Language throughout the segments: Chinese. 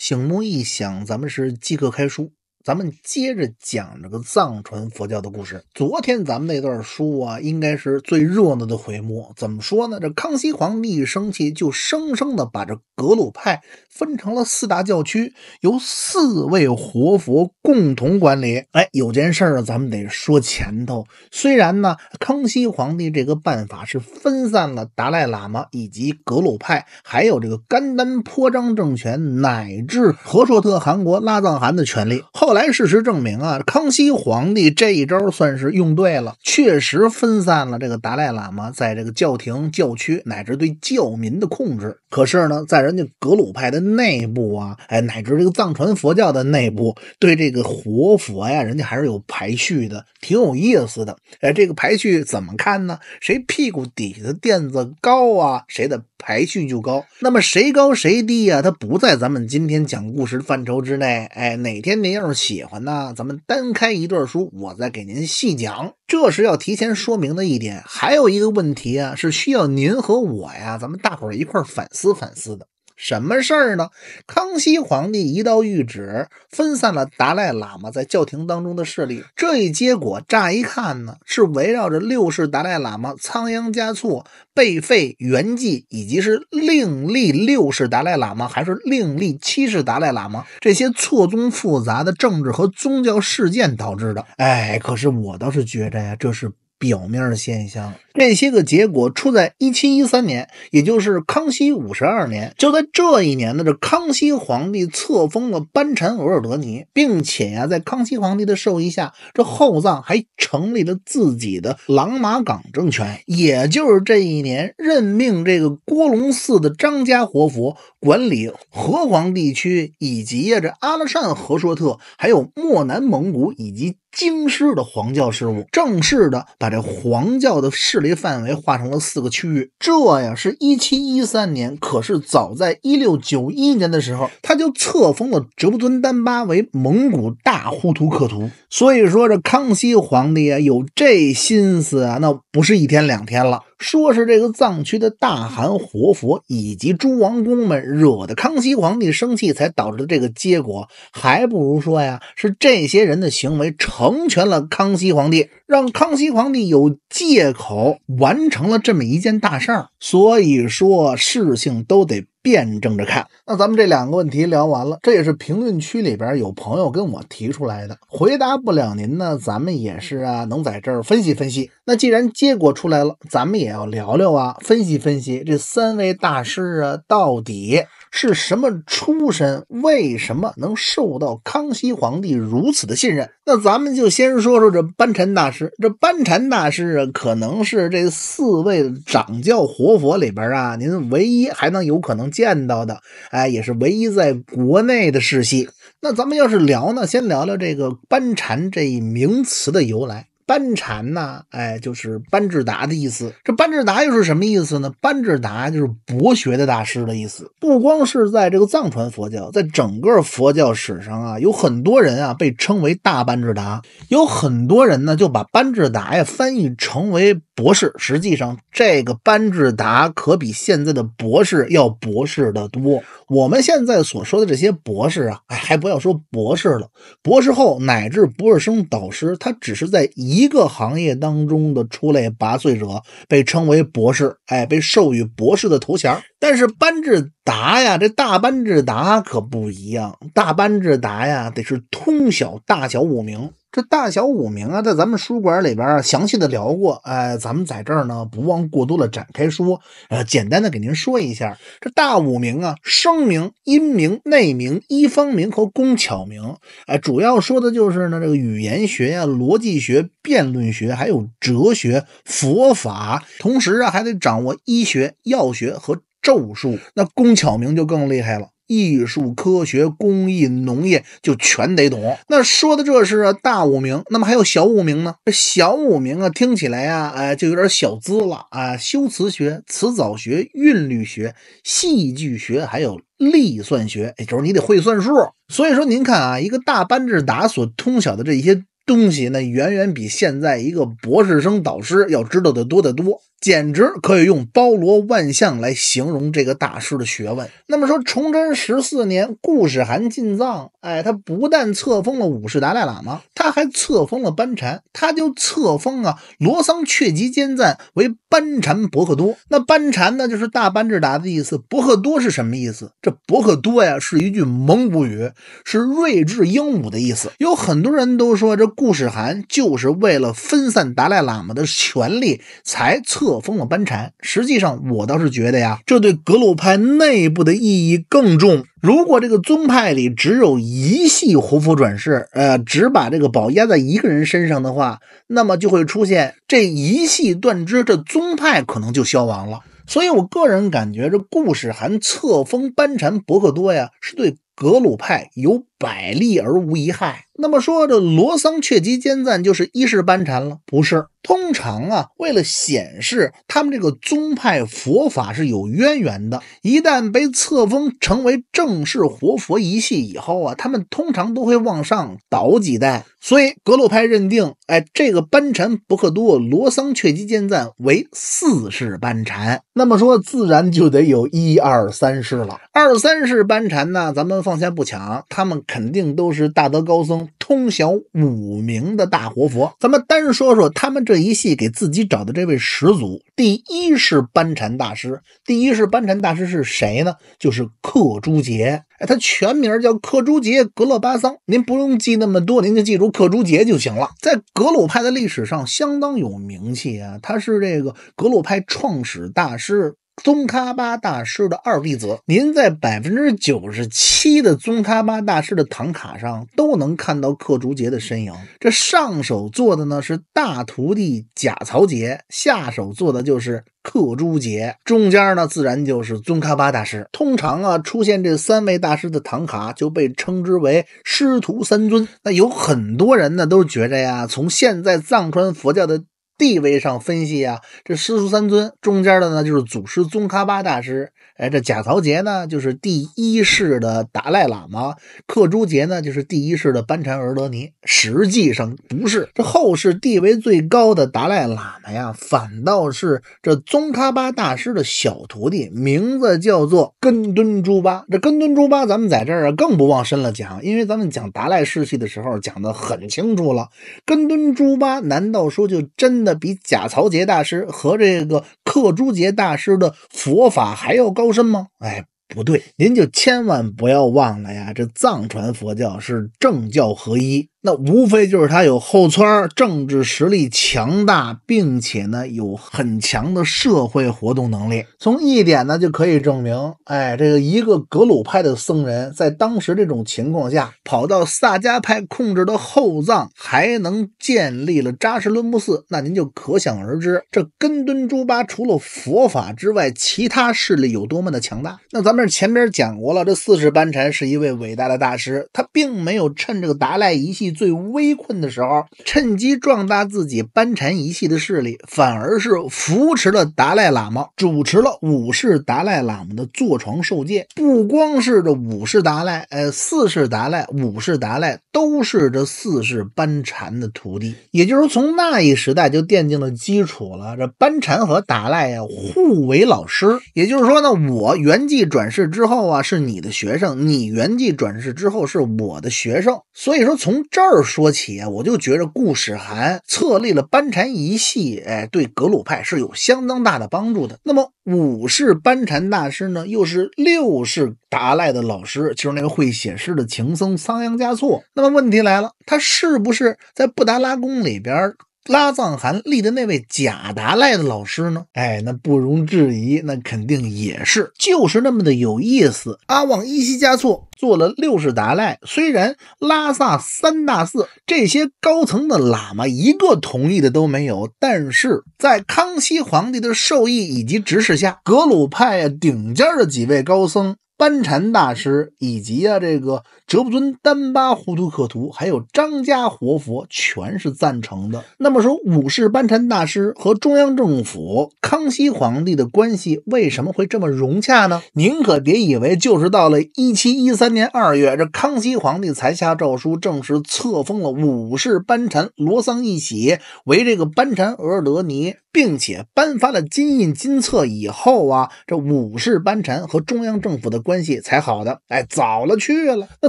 醒目一想，咱们是即刻开书。咱们接着讲这个藏传佛教的故事。昨天咱们那段书啊，应该是最热闹的回目。怎么说呢？这康熙皇帝一生气，就生生的把这格鲁派分成了四大教区，由四位活佛共同管理。哎，有件事啊，咱们得说前头。虽然呢，康熙皇帝这个办法是分散了达赖喇嘛以及格鲁派，还有这个甘丹颇章政权乃至和硕特汗国拉藏汗的权利。后后来事实证明啊，康熙皇帝这一招算是用对了，确实分散了这个达赖喇嘛在这个教廷、教区乃至对教民的控制。可是呢，在人家格鲁派的内部啊，哎，乃至这个藏传佛教的内部，对这个活佛呀，人家还是有排序的，挺有意思的。哎，这个排序怎么看呢？谁屁股底下的垫子高啊？谁的？排序就高，那么谁高谁低呀？它不在咱们今天讲故事的范畴之内。哎，哪天您要是喜欢呢，咱们单开一段书，我再给您细讲。这是要提前说明的一点。还有一个问题啊，是需要您和我呀，咱们大伙儿一块反思反思的。什么事儿呢？康熙皇帝一道谕旨分散了达赖喇嘛在教廷当中的势力。这一结果，乍一看呢，是围绕着六世达赖喇嘛仓央嘉措被废、圆寂，以及是另立六世达赖喇嘛还是另立七世达赖喇嘛这些错综复杂的政治和宗教事件导致的。哎，可是我倒是觉着呀，这是表面现象。这些个结果出在一七一三年，也就是康熙五十二年。就在这一年的这康熙皇帝册封了班禅额尔德尼，并且呀，在康熙皇帝的授意下，这后藏还成立了自己的朗玛岗政权。也就是这一年，任命这个郭隆寺的张家活佛管理河湟地区，以及呀这阿拉善和硕特，还有漠南蒙古以及京师的黄教事务，正式的把这黄教的事。离范围划成了四个区域，这呀是1713年，可是早在1691年的时候，他就册封了哲布尊丹巴为蒙古大呼图克图，所以说这康熙皇帝啊，有这心思啊，那不是一天两天了。说是这个藏区的大汗活佛以及诸王公们惹的康熙皇帝生气，才导致的这个结果，还不如说呀是这些人的行为成全了康熙皇帝，让康熙皇帝有借口。完成了这么一件大事儿，所以说事情都得辩证着看。那咱们这两个问题聊完了，这也是评论区里边有朋友跟我提出来的，回答不了您呢，咱们也是啊，能在这儿分析分析。那既然结果出来了，咱们也要聊聊啊，分析分析这三位大师啊到底。是什么出身？为什么能受到康熙皇帝如此的信任？那咱们就先说说这班禅大师。这班禅大师啊，可能是这四位掌教活佛里边啊，您唯一还能有可能见到的，哎，也是唯一在国内的世系。那咱们要是聊呢，先聊聊这个班禅这一名词的由来。班禅呐，哎，就是班智达的意思。这班智达又是什么意思呢？班智达就是博学的大师的意思。不光是在这个藏传佛教，在整个佛教史上啊，有很多人啊被称为大班智达，有很多人呢就把班智达呀翻译成为。博士，实际上这个班智达可比现在的博士要博士的多。我们现在所说的这些博士啊，哎，还不要说博士了，博士后乃至博士生导师，他只是在一个行业当中的出类拔萃者，被称为博士，哎，被授予博士的头衔。但是班智达呀，这大班智达可不一样，大班智达呀，得是通晓大小五名，这大小五名啊，在咱们书馆里边详细的聊过，呃，咱们在这儿呢，不忘过多的展开说，呃，简单的给您说一下，这大五名啊，声名、音名、内名、医方名和工巧名，哎，主要说的就是呢，这个语言学啊、逻辑学、辩论学，还有哲学、佛法，同时啊，还得掌握医学、药学和咒术，那工巧名就更厉害了。艺术、科学、工艺、农业就全得懂。那说的这是大五名，那么还有小五名呢？这小五名啊，听起来啊，哎，就有点小资了啊。修辞学、词藻学、韵律学、戏剧学，还有立算学，也就是你得会算数。所以说，您看啊，一个大班智达所通晓的这些东西，那远远比现在一个博士生导师要知道的多得多。简直可以用包罗万象来形容这个大师的学问。那么说，崇祯十四年，顾始汗进藏，哎，他不但册封了五世达赖喇嘛，他还册封了班禅，他就册封啊，罗桑阙吉坚赞为班禅博克多。那班禅呢，就是大班智达的意思。博克多是什么意思？这博克多呀，是一句蒙古语，是睿智英武的意思。有很多人都说，这顾始汗就是为了分散达赖喇嘛的权力才册。册封了班禅，实际上我倒是觉得呀，这对格鲁派内部的意义更重。如果这个宗派里只有一系活佛转世，呃，只把这个宝压在一个人身上的话，那么就会出现这一系断支，这宗派可能就消亡了。所以我个人感觉，这故事含册封班禅博克多呀，是对格鲁派有。百利而无一害。那么说，这罗桑却吉坚赞就是一世班禅了？不是，通常啊，为了显示他们这个宗派佛法是有渊源的，一旦被册封成为正式活佛一系以后啊，他们通常都会往上倒几代。所以格鲁派认定，哎，这个班禅·不克多·罗桑却吉坚赞为四世班禅。那么说，自然就得有一二三世了。二三世班禅呢，咱们放下不讲，他们。肯定都是大德高僧，通晓五明的大活佛。咱们单说说他们这一系给自己找的这位始祖。第一世班禅大师，第一世班禅大师是谁呢？就是克珠杰。哎，他全名叫克珠杰格勒巴桑。您不用记那么多，您就记住克珠杰就行了。在格鲁派的历史上，相当有名气啊。他是这个格鲁派创始大师。宗喀巴大师的二弟子，您在百分之九十七的宗喀巴大师的唐卡上都能看到克竹杰的身影。这上手做的呢是大徒弟贾曹杰，下手做的就是克竹杰，中间呢自然就是宗喀巴大师。通常啊，出现这三位大师的唐卡就被称之为师徒三尊。那有很多人呢都觉着呀，从现在藏传佛教的。地位上分析啊，这师徒三尊中间的呢就是祖师宗喀巴大师，哎，这贾曹杰呢就是第一世的达赖喇嘛，克珠杰呢就是第一世的班禅儿德尼。实际上不是，这后世地位最高的达赖喇嘛呀，反倒是这宗喀巴大师的小徒弟，名字叫做根敦朱巴。这根敦朱巴，咱们在这儿啊更不往深了讲，因为咱们讲达赖世系的时候讲的很清楚了，根敦朱巴难道说就真的？比贾曹杰大师和这个克珠杰大师的佛法还要高深吗？哎，不对，您就千万不要忘了呀！这藏传佛教是正教合一。那无非就是他有后村政治实力强大，并且呢有很强的社会活动能力。从一点呢就可以证明，哎，这个一个格鲁派的僧人在当时这种情况下，跑到萨迦派控制的后藏，还能建立了扎什伦布寺，那您就可想而知，这根敦珠巴除了佛法之外，其他势力有多么的强大。那咱们前边讲过了，这四世班禅是一位伟大的大师，他并没有趁这个达赖一系。最危困的时候，趁机壮大自己班禅一系的势力，反而是扶持了达赖喇嘛，主持了五世达赖喇嘛的坐床受戒。不光是这五世达赖，呃，四世达赖、五世达赖都是这四世班禅的徒弟。也就是从那一时代就奠定了基础了。这班禅和达赖呀，互为老师。也就是说呢，我圆寂转世之后啊，是你的学生；你圆寂转世之后是我的学生。所以说从这。这儿说起啊，我就觉着顾始涵册立了班禅一系，哎，对格鲁派是有相当大的帮助的。那么五世班禅大师呢，又是六世达赖的老师，就是那个会写诗的情僧仓央嘉措。那么问题来了，他是不是在布达拉宫里边？拉藏汗立的那位贾达赖的老师呢？哎，那不容置疑，那肯定也是，就是那么的有意思。阿旺依西加措做了六世达赖，虽然拉萨三大寺这些高层的喇嘛一个同意的都没有，但是在康熙皇帝的授意以及指示下，格鲁派顶尖的几位高僧。班禅大师以及啊这个哲布尊丹巴胡图克图，还有张家活佛，全是赞成的。那么说，五世班禅大师和中央政府、康熙皇帝的关系为什么会这么融洽呢？您可别以为，就是到了一七一三年二月，这康熙皇帝才下诏书，正式册封了五世班禅罗桑一喜为这个班禅额尔德尼，并且颁发了金印金册以后啊，这五世班禅和中央政府的。关系才好的，哎，早了去了。那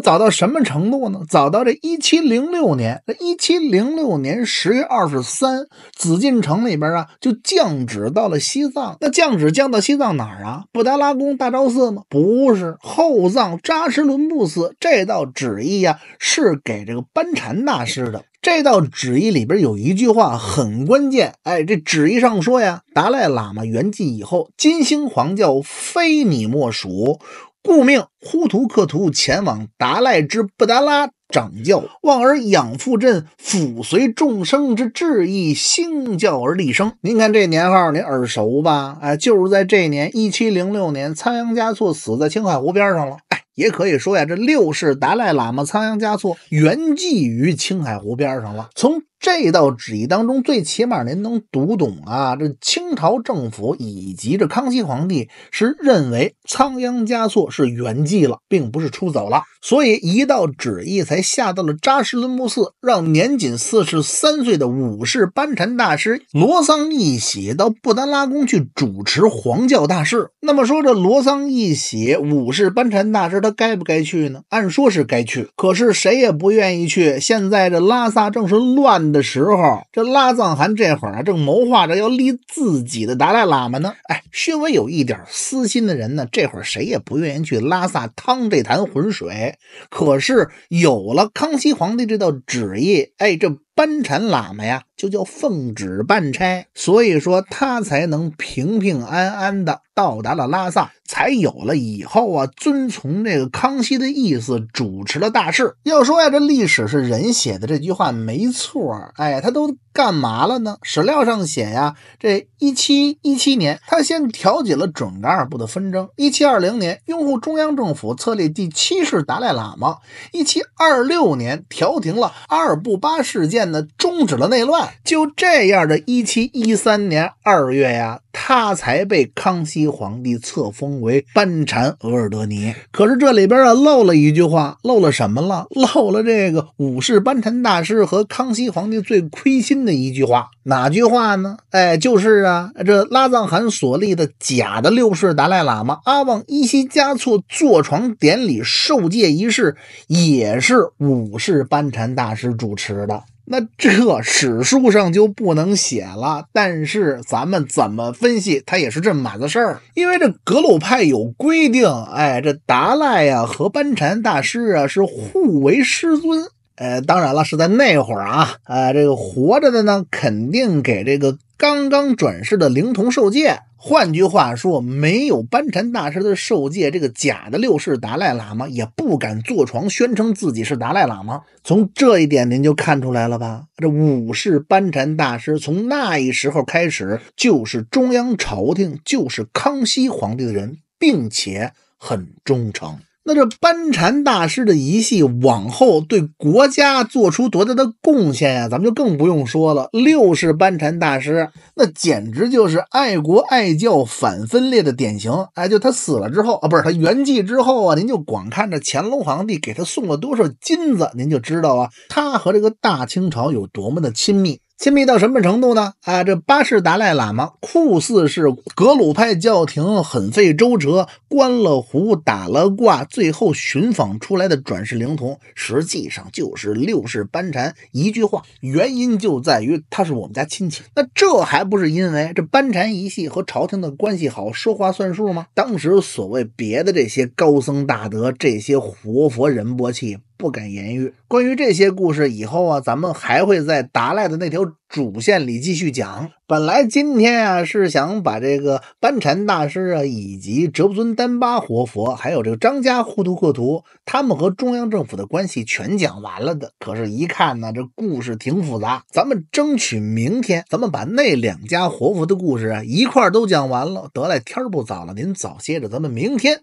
早到什么程度呢？早到这一七零六年，那一七零六年十月二十三，紫禁城里边啊，就降旨到了西藏。那降旨降到西藏哪儿啊？布达拉宫大昭寺吗？不是，后藏扎什伦布寺。这道旨意呀，是给这个班禅大师的。这道旨意里边有一句话很关键，哎，这旨意上说呀，达赖喇嘛圆寂以后，金星皇教非你莫属。故命呼图克图前往达赖之布达拉掌教，望而养父镇辅随众生之志意兴教而立生。您看这年号，您耳熟吧？哎，就是在这年，一七零六年，仓央嘉措死在青海湖边上了。哎。也可以说呀，这六世达赖喇嘛仓央嘉措圆寂于青海湖边上了。从这道旨意当中，最起码您能读懂啊，这清朝政府以及这康熙皇帝是认为仓央嘉措是圆寂了，并不是出走了。所以一道旨意才下到了扎什伦布寺，让年仅四十三岁的五世班禅大师罗桑一喜到布达拉宫去主持皇教大事。那么说这罗桑一喜五世班禅大师他该不该去呢？按说是该去，可是谁也不愿意去。现在这拉萨正是乱的时候，这拉藏汗这会儿啊正谋划着要立自己的达赖喇嘛呢。哎，稍微有一点私心的人呢，这会儿谁也不愿意去拉萨趟这潭浑水。可是有了康熙皇帝这道旨意，哎，这。班禅喇嘛呀，就叫奉旨办差，所以说他才能平平安安的到达了拉萨，才有了以后啊，遵从这个康熙的意思主持了大事。要说呀，这历史是人写的，这句话没错哎，他都干嘛了呢？史料上写呀，这一七一七年，他先调解了准噶尔部的纷争；一七二零年，拥护中央政府册立第七世达赖喇嘛；一七二六年，调停了阿尔布巴事件。终止了内乱，就这样的一七一三年二月呀，他才被康熙皇帝册封为班禅额尔德尼。可是这里边啊漏了一句话，漏了什么了？漏了这个五世班禅大师和康熙皇帝最亏心的一句话，哪句话呢？哎，就是啊，这拉藏汗所立的假的六世达赖喇嘛阿旺依西加措坐床典礼受戒仪式，也是五世班禅大师主持的。那这史书上就不能写了，但是咱们怎么分析，它也是这么码子事儿。因为这格鲁派有规定，哎，这达赖呀和班禅大师啊是互为师尊。呃，当然了，是在那会儿啊，呃，这个活着的呢，肯定给这个。刚刚转世的灵童受戒，换句话说，没有班禅大师的受戒，这个假的六世达赖喇嘛也不敢坐床，宣称自己是达赖喇嘛。从这一点您就看出来了吧？这五世班禅大师从那一时候开始就是中央朝廷，就是康熙皇帝的人，并且很忠诚。那这班禅大师的一系往后对国家做出多大的贡献呀？咱们就更不用说了。六世班禅大师那简直就是爱国爱教、反分裂的典型。哎，就他死了之后啊，不是他圆寂之后啊，您就光看着乾隆皇帝给他送了多少金子，您就知道啊，他和这个大清朝有多么的亲密。亲密到什么程度呢？啊，这巴世达赖喇嘛酷似是格鲁派教廷很费周折关了壶打了卦，最后寻访出来的转世灵童，实际上就是六世班禅。一句话，原因就在于他是我们家亲戚。那这还不是因为这班禅一系和朝廷的关系好，说话算数吗？当时所谓别的这些高僧大德，这些活佛仁波切。不敢言喻。关于这些故事，以后啊，咱们还会在达赖的那条主线里继续讲。本来今天啊，是想把这个班禅大师啊，以及哲布尊丹巴活佛，还有这个张家呼图克图，他们和中央政府的关系全讲完了的。可是，一看呢，这故事挺复杂，咱们争取明天，咱们把那两家活佛的故事啊一块都讲完了。得嘞，天不早了，您早歇着，咱们明天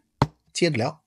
接着聊。